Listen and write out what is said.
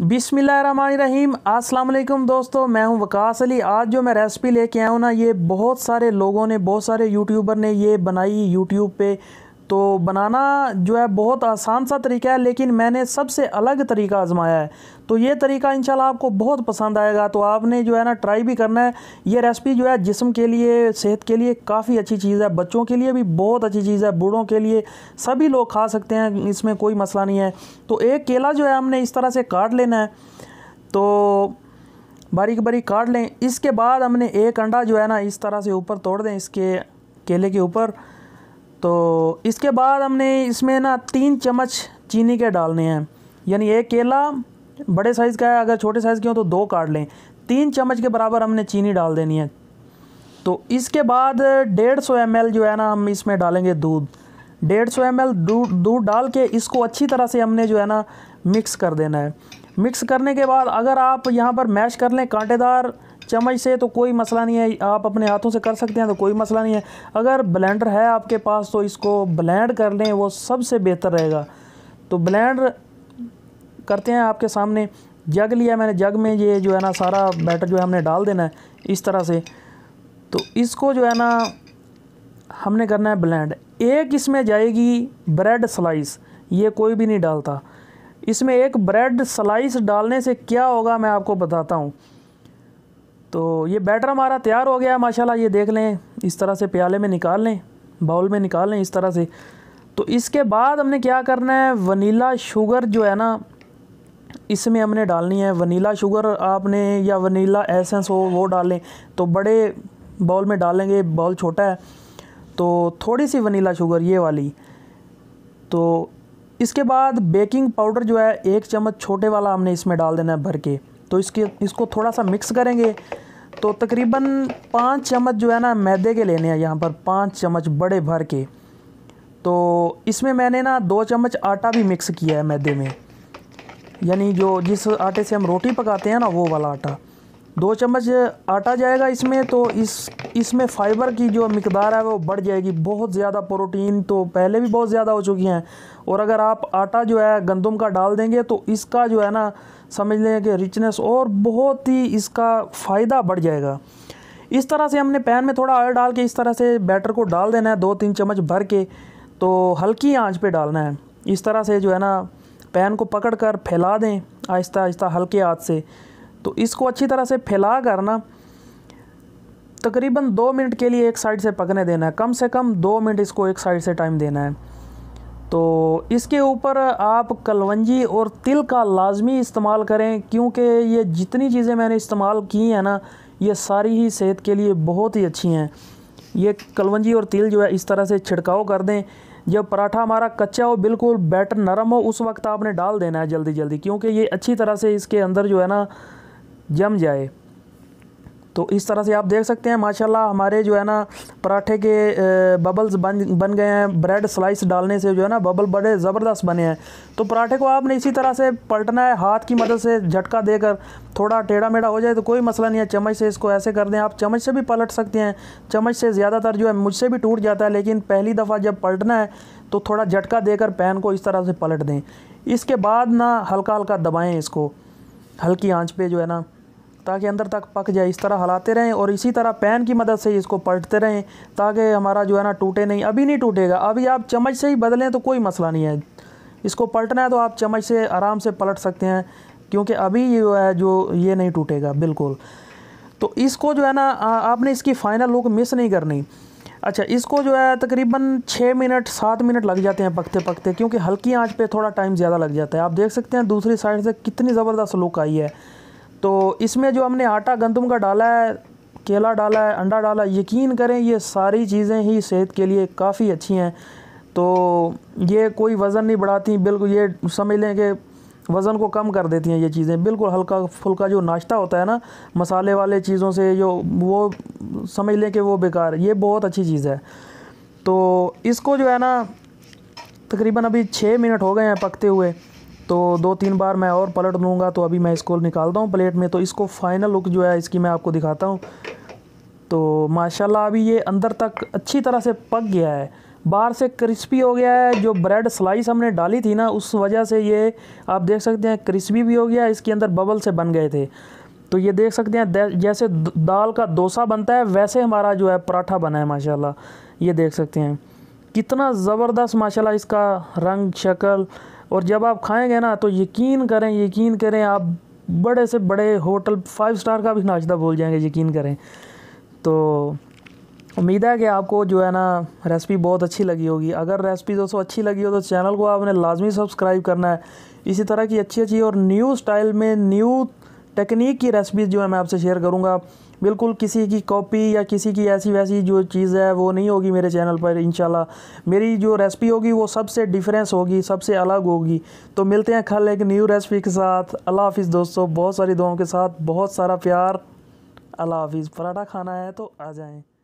बिसमीम अस्सलाम दोस्तों मैं हूं वकास अली आज जो मैं रेसिपी लेके आया हूं ना ये बहुत सारे लोगों ने बहुत सारे यूट्यूबर ने ये बनाई यूट्यूब पे तो बनाना जो है बहुत आसान सा तरीका है लेकिन मैंने सबसे अलग तरीका आजमाया है तो ये तरीका इंशाल्लाह आपको बहुत पसंद आएगा तो आपने जो है ना ट्राई भी करना है ये रेसिपी जो है जिसम के लिए सेहत के लिए काफ़ी अच्छी चीज़ है बच्चों के लिए भी बहुत अच्छी चीज़ है बूढ़ों के लिए सभी लोग खा सकते हैं इसमें कोई मसला नहीं है तो एक केला जो है हमने इस तरह से काट लेना है तो बारीक बारीक काट लें इसके बाद हमने एक अंडा जो है ना इस तरह से ऊपर तोड़ दें इसके केले के ऊपर तो इसके बाद हमने इसमें ना तीन चम्मच चीनी के डालने हैं यानी एक केला बड़े साइज़ का है अगर छोटे साइज़ के हो तो दो काट लें तीन चम्मच के बराबर हमने चीनी डाल देनी है तो इसके बाद डेढ़ सौ एम जो है ना हम इसमें डालेंगे दूध डेढ़ सौ एम दूध दूध डाल के इसको अच्छी तरह से हमने जो है ना मिक्स कर देना है मिक्स करने के बाद अगर आप यहाँ पर मैश कर लें कांटेदार चम्मच से तो कोई मसला नहीं है आप अपने हाथों से कर सकते हैं तो कोई मसला नहीं है अगर ब्लेंडर है आपके पास तो इसको ब्लेंड कर लें वो सबसे बेहतर रहेगा तो ब्लेंड करते हैं आपके सामने जग लिया मैंने जग में ये जो है ना सारा बैटर जो है हमने डाल देना है इस तरह से तो इसको जो है ना हमने करना है ब्लेंड एक इसमें जाएगी ब्रेड स्लाइस ये कोई भी नहीं डालता इसमें एक ब्रेड स्लाइस डालने से क्या होगा मैं आपको बताता हूँ तो ये बैटर हमारा तैयार हो गया है माशाल्लाह ये देख लें इस तरह से प्याले में निकाल लें बाउल में निकाल लें इस तरह से तो इसके बाद हमने क्या करना है वनीला शुगर जो है ना इसमें हमने डालनी है वनीला शुगर आपने या वनीला एसेंस हो वो डालें तो बड़े बाउल में डालेंगे बाउल छोटा है तो थोड़ी सी वनीला शुगर ये वाली तो इसके बाद बेकिंग पाउडर जो है एक चम्मच छोटे वाला हमने इसमें डाल देना है भर के तो इसके इसको थोड़ा सा मिक्स करेंगे तो तकरीबन पाँच चम्मच जो है ना मैदे के लेने हैं यहाँ पर पाँच चम्मच बड़े भर के तो इसमें मैंने ना दो चम्मच आटा भी मिक्स किया है मैदे में यानी जो जिस आटे से हम रोटी पकाते हैं ना वो वाला आटा दो चम्मच आटा जाएगा इसमें तो इस इसमें फ़ाइबर की जो मकदार है वो बढ़ जाएगी बहुत ज़्यादा प्रोटीन तो पहले भी बहुत ज़्यादा हो चुकी हैं और अगर आप आटा जो है गंदम का डाल देंगे तो इसका जो है ना समझ लें कि रिचनेस और बहुत ही इसका फ़ायदा बढ़ जाएगा इस तरह से हमने पैन में थोड़ा ऑयल डाल के इस तरह से बैटर को डाल देना है दो तीन चम्मच भर के तो हल्की आंच पे डालना है इस तरह से जो है ना पैन को पकड़ कर फैला दें आहिस्ता आहिस्ता हल्के हाथ से तो इसको अच्छी तरह से फैला कर ना तकरीबन दो मिनट के लिए एक साइड से पकने देना है कम से कम दो मिनट इसको एक साइड से टाइम देना है तो इसके ऊपर आप कलवंजी और तिल का लाजमी इस्तेमाल करें क्योंकि ये जितनी चीज़ें मैंने इस्तेमाल की हैं ना ये सारी ही सेहत के लिए बहुत ही अच्छी हैं ये कलवंजी और तिल जो है इस तरह से छिड़काव कर दें जब पराठा हमारा कच्चा हो बिल्कुल बैटर नरम हो उस वक्त आपने डाल देना है जल्दी जल्दी क्योंकि ये अच्छी तरह से इसके अंदर जो है ना जम जाए तो इस तरह से आप देख सकते हैं माशाल्लाह हमारे जो है ना पराठे के बबल्स बन बन गए हैं ब्रेड स्लाइस डालने से जो है ना बबल बड़े ज़बरदस्त बने हैं तो पराठे को आपने इसी तरह से पलटना है हाथ की मदद से झटका देकर थोड़ा टेढ़ा मेढ़ा हो जाए तो कोई मसला नहीं है चम्मच से इसको ऐसे कर दें आप चम्मच से भी पलट सकते हैं चम्मच से ज़्यादातर जो है मुझसे भी टूट जाता है लेकिन पहली दफ़ा जब पलटना है तो थोड़ा झटका देकर पैन को इस तरह से पलट दें इसके बाद ना हल्का हल्का दबाएँ इसको हल्की आँच पर जो है ना ताकि अंदर तक पक जाए इस तरह हलाते रहें और इसी तरह पैन की मदद से इसको पलटते रहें ताकि हमारा जो है ना टूटे नहीं अभी नहीं टूटेगा अभी आप चम्मच से ही बदलें तो कोई मसला नहीं है इसको पलटना है तो आप चम्मच से आराम से पलट सकते हैं क्योंकि अभी ये जो है जो ये नहीं टूटेगा बिल्कुल तो इसको जो है ना आपने इसकी फ़ाइनल लुक मिस नहीं करनी अच्छा इसको जो है तकरीबन छः मिनट सात मिनट लग जाते हैं पकते पकते क्योंकि हल्की आंच पे थोड़ा टाइम ज़्यादा लग जाता है आप देख सकते हैं दूसरी साइड से कितनी ज़बरदस्त लुक आई है तो इसमें जो हमने आटा गंदम का डाला है केला डाला है अंडा डाला है यकीन करें ये सारी चीज़ें ही सेहत के लिए काफ़ी अच्छी हैं तो ये कोई वज़न नहीं बढ़ाती बिल्कुल ये समझ लें कि वज़न को कम कर देती हैं ये चीज़ें बिल्कुल हल्का फुल्का जो नाश्ता होता है ना मसाले वाले चीज़ों से जो वो समझ लें कि वो बेकार ये बहुत अच्छी चीज़ है तो इसको जो है ना तकरीबन अभी छः मिनट हो गए हैं पकते हुए तो दो तीन बार मैं और पलट दूंगा तो अभी मैं इसको निकालता हूँ प्लेट में तो इसको फाइनल लुक जो है इसकी मैं आपको दिखाता हूँ तो माशाल्लाह अभी ये अंदर तक अच्छी तरह से पक गया है बाहर से क्रिस्पी हो गया है जो ब्रेड स्लाइस हमने डाली थी ना उस वजह से ये आप देख सकते हैं क्रिस्पी भी हो गया इसके अंदर बबल से बन गए थे तो ये देख सकते हैं जैसे दाल का डोसा बनता है वैसे हमारा जो है पराठा बना है माशाल्लाह ये देख सकते हैं कितना ज़बरदस्त माशाल्लाह इसका रंग शक्ल और जब आप खाएंगे ना तो यकीन करें यकीन करें आप बड़े से बड़े होटल फाइव स्टार का भी नाश्ता बोल जाएंगे यकीन करें तो उम्मीद है कि आपको जो है ना रेसिपी बहुत अच्छी लगी होगी अगर रेसिपी दोस्तों अच्छी लगी हो तो चैनल को आपने लाजमी सब्सक्राइब करना है इसी तरह की अच्छी अच्छी और न्यू स्टाइल में न्यू टेक्निक की रेसिपीज़ जो है मैं आपसे शेयर करूँगा बिल्कुल किसी की कॉपी या किसी की ऐसी वैसी जो चीज़ है वो नहीं होगी मेरे चैनल पर इन मेरी जो रेसिपी होगी वो सबसे डिफरेंस होगी सबसे अलग होगी तो मिलते हैं कल एक न्यू रेसिपी के साथ अल्लाह हाफिज़ दोस्तों बहुत सारी दुआओं के साथ बहुत सारा प्यार अल्लाह हाफिज़ पराठा खाना है तो आ जाएँ